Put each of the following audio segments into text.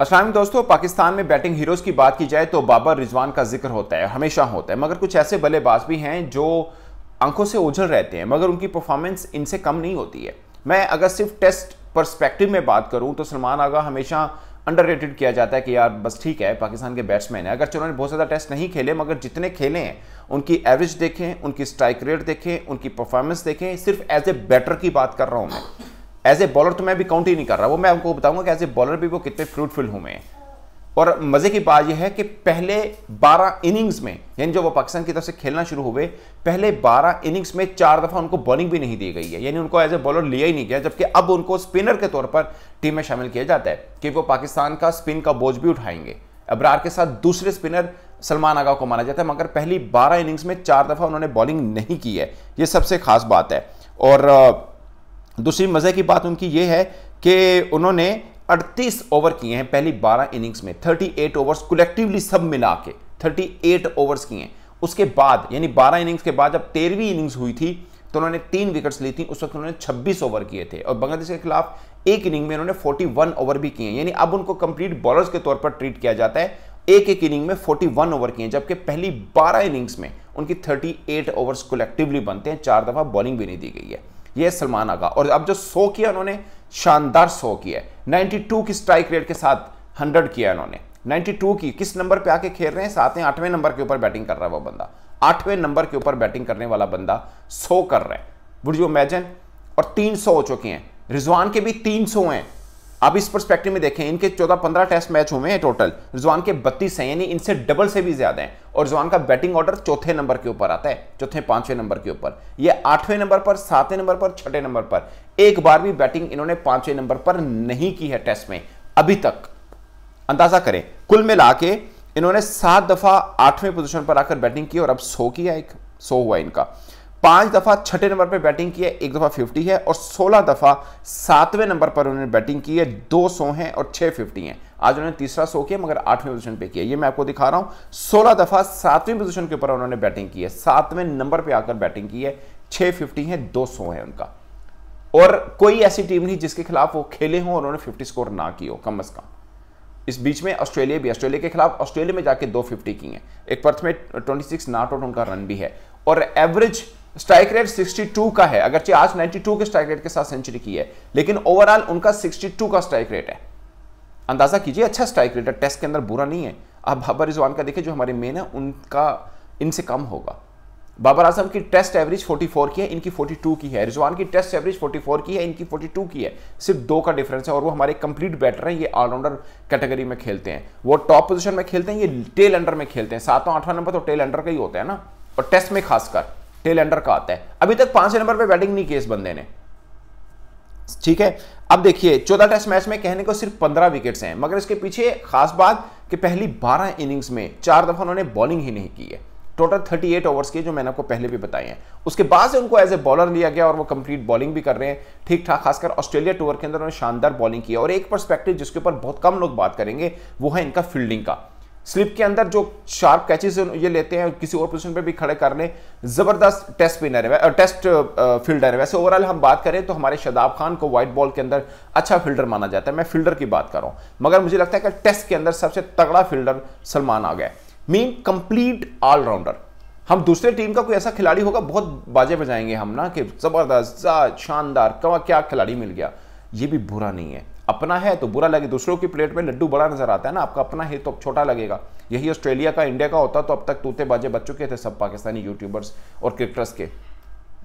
असलम दोस्तों पाकिस्तान में batting heroes की बात की जाए तो बाबर रिजवान का जिक्र होता है हमेशा होता है मगर कुछ ऐसे बल्लेबाज भी हैं जो आंखों से उझल रहते हैं मगर उनकी परफॉर्मेंस इनसे कम नहीं होती है मैं अगर सिर्फ टेस्ट परस्पेक्टिव में बात करूं तो सलमान आगा हमेशा अंडर किया जाता है कि यार बस ठीक है पाकिस्तान के बैट्समैन है अगर ने बहुत ज़्यादा टेस्ट नहीं खेले मगर जितने खेले हैं उनकी एवरेज देखें उनकी स्ट्राइक रेट देखें उनकी परफॉर्मेंस देखें सिर्फ एज ए बैटर की बात कर रहा हूँ मैं एज ए बॉलर तो मैं भी काउंट ही नहीं कर रहा वो मैं आपको बताऊंगा कि एज ए बॉलर भी वो कितने फ्रूटफुल हुए हैं और मज़े की बात यह है कि पहले 12 इनिंग्स में यानी जब वो पाकिस्तान की तरफ से खेलना शुरू हुए पहले 12 इनिंग्स में चार दफ़ा उनको बॉलिंग भी नहीं दी गई है यानी उनको एज ए बॉलर लिया ही नहीं गया जबकि अब उनको स्पिनर के तौर पर टीम में शामिल किया जाता है कि वो पाकिस्तान का स्पिन का बोझ भी उठाएंगे अब्रार के साथ दूसरे स्पिनर सलमान आगा को माना जाता है मगर पहली बारह इनिंग्स में चार दफ़ा उन्होंने बॉलिंग नहीं की है ये सबसे खास बात है और दूसरी मज़े की बात उनकी ये है कि उन्होंने 38 ओवर किए हैं पहली 12 इनिंग्स में 38 ओवर्स कलेक्टिवली सब मिला के थर्टी ओवर्स किए हैं उसके बाद यानी 12 इनिंग्स के बाद जब तेरहवीं इनिंग्स हुई थी तो उन्होंने तीन विकेट्स ली थी उस वक्त उन्होंने 26 ओवर किए थे और बांग्लादेश के खिलाफ एक इनिंग में उन्होंने 41 ओवर भी किए यानी अब उनको कंप्लीट बॉलर्स के तौर पर ट्रीट किया जाता है एक एक इनिंग में 41 ओवर किए जबकि पहली 12 इनिंग्स में उनकी 38 ओवर्स कलेक्टिवली बनते हैं चार दफा बॉलिंग भी नहीं दी गई है ये सलमान आगा और अब जो सो किया उन्होंने शानदार सो किया नाइनटी टू की स्ट्राइक रेट के साथ हंड्रेड किया उन्होंने 92 की किस नंबर पे आके खेल रहे हैं साथ में आठवें नंबर के ऊपर बैटिंग कर रहा है वो बंदा आठवें नंबर के ऊपर बैटिंग करने वाला बंदा सो कर रहा है वुड यू इमेजिन और तीन सौ हो चुके हैं रिजवान के भी तीन सौ हैं अब इस परस्पेक्टिव में देखें इनके 14-15 टेस्ट मैच हुए हैं टोटल रिजवान के 32 हैं यानी इनसे डबल से भी ज्यादा हैं और रिजवान का बैटिंग ऑर्डर चौथे नंबर के ऊपर आता है चौथे पांचवें नंबर के ऊपर ये आठवें नंबर पर सातवें नंबर पर छठे नंबर पर एक बार भी बैटिंग इन्होंने पांचवें नंबर पर नहीं की है टेस्ट में अभी तक अंदाजा करें कुल मिला के इन्होंने सात दफा आठवें पोजिशन पर आकर बैटिंग की और अब सो किया एक सो हुआ इनका पांच दफा छठे नंबर पर बैटिंग की है एक दफा फिफ्टी है और सोलह दफा सातवें नंबर पर उन्होंने बैटिंग की है दो सौ है और छह फिफ्टी है आज उन्होंने तीसरा सो किया मगर आठवीं पोजीशन पे किया ये मैं आपको दिखा रहा हूं सोलह दफा सातवीं पोजीशन के ऊपर उन्होंने बैटिंग की है सातवें नंबर पर आकर बैटिंग की है छह फिफ्टी है दो सौ है उनका और कोई ऐसी टीम नहीं जिसके खिलाफ वो खेले हों और उन्होंने फिफ्टी स्कोर ना की हो कम अज कम इस बीच में ऑस्ट्रेलिया भी ऑस्ट्रेलिया के खिलाफ ऑस्ट्रेलिया में जाके दो फिफ्टी की है एक पर्थ में ट्वेंटी सिक्स नॉट आउट उनका रन भी है और एवरेज स्ट्राइक रेट 62 का है अगर आज 92 के स्ट्राइक रेट के साथ सेंचुरी की है लेकिन ओवरऑल उनका 62 का स्ट्राइक रेट है अंदाजा कीजिए अच्छा स्ट्राइक रेट है टेस्ट के अंदर बुरा नहीं है अब बाबर रिजवान का देखिए जो हमारे मेन है उनका इनसे कम होगा बाबर आजम की टेस्ट एवरेज 44 की है इनकी 42 की है रिजवान की टेस्ट एवरेज 44 की है इनकी 42 की है सिर्फ दो का डिफरेंस है और वो हमारे कंप्लीट बैटर हैं ये ऑलराउंडर कैटेगरी में खेलते हैं वो टॉप पोजीशन में खेलते हैं ये टेल अंडर में खेलते हैं सातवां आठवां नंबर तो टेल अंडर का ही होता है ना और टेस्ट में खासकर टेल अंडर का आता है अभी तक पांच नंबर पर बैटिंग नहीं किया इस बंदे ने ठीक है अब देखिए चौदह टेस्ट मैच में कहने को सिर्फ पंद्रह विकेट्स हैं मगर इसके पीछे खास बात कि पहली बारह इनिंग्स में चार दफा उन्होंने बॉलिंग ही नहीं की है टोटल 38 ओवर्स के जो मैंने आपको पहले भी बताए हैं उसके बाद से उनको एज ए बॉलर लिया गया और वो कंप्लीट बॉलिंग भी कर रहे हैं ठीक ठाक खासकर ऑस्ट्रेलिया टूर के अंदर उन्होंने शानदार बॉलिंग की और एक परस्पेक्टिव जिसके ऊपर बहुत कम लोग बात करेंगे वो है इनका फील्डिंग का स्लिप के अंदर जो शार्प कैचेस ये लेते हैं किसी और पोजीशन पे भी खड़े करने जबरदस्त टेस्ट स्पिनर है टेस्ट फील्डर है वैसे ओवरऑल हम बात करें तो हमारे शदाब खान को व्हाइट बॉल के अंदर अच्छा फील्डर माना जाता है मैं फील्डर की बात कर रहा हूं मगर मुझे लगता है कि टेस्ट के अंदर सबसे तगड़ा फील्डर सलमान आ गया मीन कंप्लीट ऑलराउंडर हम दूसरे टीम का कोई ऐसा खिलाड़ी होगा बहुत बाजे बजाएंगे हम ना कि जबरदस्त शानदार क्या खिलाड़ी मिल गया ये भी बुरा नहीं है अपना है तो बुरा लगे दूसरों की प्लेट में लड्डू बड़ा नजर आता है ना आपका अपना है तो छोटा लगेगा यही ऑस्ट्रेलिया का इंडिया का होता तो अब तक तोते बाजे बच चुके थे सब पाकिस्तानी यूट्यूबर्स और क्रिकेटर्स के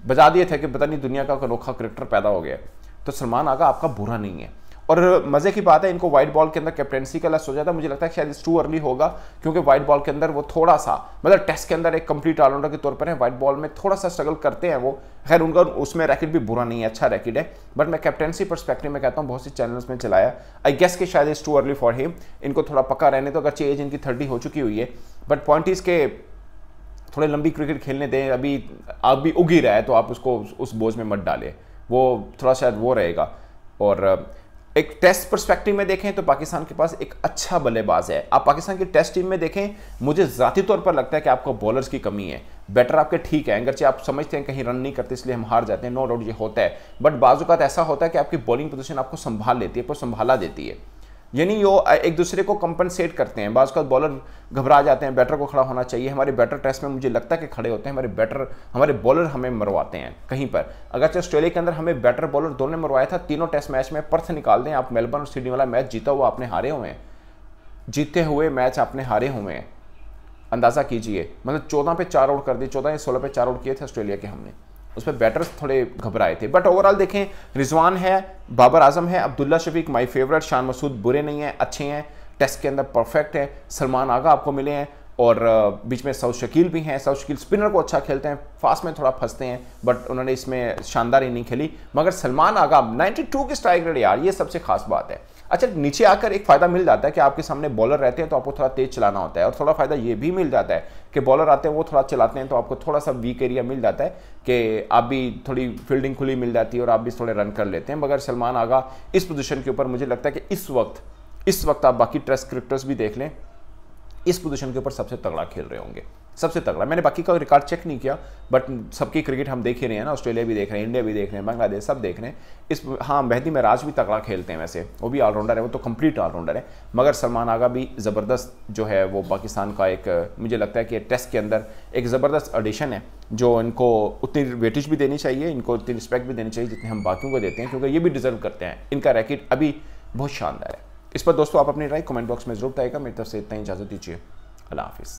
बजा दिए थे कि पता नहीं दुनिया का अनोखा क्रिकेटर पैदा हो गया तो सलमान आगा आपका बुरा नहीं है और मज़े की बात है इनको वाइट बॉल के अंदर कैप्टेंसी का लस हो जाता है मुझे लगता है शायद टू अर्ली होगा क्योंकि वाइट बॉल के अंदर वो थोड़ा सा मतलब टेस्ट के अंदर एक कंप्लीट ऑलराउंडर के तौर पर है वाइट बॉल में थोड़ा सा स्ट्रगल करते हैं वो खैर उनका उसमें रैकेट भी बुरा नहीं है अच्छा रैकेट है बट मैं कैप्टेंसी परस्पेक्टिव में कहता हूँ बहुत से चैनल्स में चलाया आई गेस के शायद इस टू अर्ली फॉर हिम इनको थोड़ा पक्का रहने तो अगर एज इनकी थर्टी हो चुकी हुई है बट पॉइंट इज के थोड़े लंबी क्रिकेट खेलने दें अभी आप भी उग ही रहा है तो आप उसको उस बोझ में मत डालें वो थोड़ा शायद वो रहेगा और एक टेस्ट परस्पेक्टिव में देखें तो पाकिस्तान के पास एक अच्छा बल्लेबाज है आप पाकिस्तान की टेस्ट टीम में देखें मुझे ज़ाती तौर पर लगता है कि आपको बॉलर्स की कमी है बैटर आपके ठीक है अगरचे आप समझते हैं कहीं रन नहीं करते इसलिए हम हार जाते हैं नो डाउट ये होता है बट बाजूकात ऐसा होता है कि आपकी बॉलिंग पोजिशन आपको संभाल लेती है पर संभाला देती है यानी यो एक दूसरे को कंपनसेट करते हैं बाज का बॉलर घबरा जाते हैं बैटर को खड़ा होना चाहिए हमारे बैटर टेस्ट में मुझे लगता है कि खड़े होते हैं हमारे बैटर हमारे बॉलर हमें मरवाते हैं कहीं पर अगरचे ऑस्ट्रेलिया के अंदर हमें बैटर बॉलर दोनों ने मरवाया था तीनों टेस्ट मैच में पर्थ निकाल दें आप मेलबर्न और सिडनी वाला मैच जीता हुआ आपने हारे हुए हैं जीते हुए मैच आपने हारे हुए हैं अंदाज़ा कीजिए मतलब चौदह पे चार आउट कर दिए चौदह या सोलह पे चार आउट किए थे ऑस्ट्रेलिया के हमने उस पर बैटर्स थोड़े घबराए थे बट ओवरऑल देखें रिजवान है बाबर आजम है अब्दुल्ला शफीक माई फेवरेट शान मसूद बुरे नहीं हैं अच्छे हैं टेस्ट के अंदर परफेक्ट है सलमान आगा आपको मिले हैं और बीच में साउथ शकील भी हैं साउथ शकील स्पिनर को अच्छा खेलते हैं फास्ट में थोड़ा फंसते हैं बट उन्होंने इसमें शानदार इनिंग खेली मगर सलमान आगा 92 की स्ट्राइक रेट यार ये सबसे खास बात है अच्छा नीचे आकर एक फ़ायदा मिल जाता है कि आपके सामने बॉलर रहते हैं तो आपको थोड़ा तेज चलाना होता है और थोड़ा फ़ायदा ये भी मिल जाता है कि बॉलर आते हैं वो थोड़ा चलाते हैं तो आपको थोड़ा सा वीक एरिया मिल जाता है कि आप भी थोड़ी फील्डिंग खुली मिल जाती है और आप भी थोड़े रन कर लेते हैं मगर सलमान आगा इस पोजिशन के ऊपर मुझे लगता है कि इस वक्त इस वक्त आप बाकी ट्रेस क्रिप्टर्स भी देख लें इस पोजीशन के ऊपर सबसे तगड़ा खेल रहे होंगे सबसे तगड़ा मैंने बाकी का रिकॉर्ड चेक नहीं किया बट सबकी क्रिकेट हम देख ही रहे हैं ना ऑस्ट्रेलिया भी देख रहे हैं इंडिया भी देख रहे हैं बांग्लादेश सब देख रहे हैं इस हाँ मेहदी महराज भी तगड़ा खेलते हैं वैसे वो भी ऑलराउंडर है वो तो कंप्लीट ऑलराउंडर है मगर सलमान आगा भी ज़बरदस्त जो है वो पाकिस्तान का एक मुझे लगता है कि टेस्ट के अंदर एक ज़बरदस्त एडिशन है जो इनको उतनी वेटेज भी देनी चाहिए इनको उतनी रिस्पेक्ट भी देनी चाहिए जितनी हम बाकियों को देते हैं क्योंकि ये भी डिज़र्व करते हैं इनका रैकेट अभी बहुत शानदार है इस पर दोस्तों आप अपनी राय कमेंट बॉक्स में जरूर बताएगा मेरी तरफ से इतना ही इजाज़त दीजिए अल्लाह हाफिज़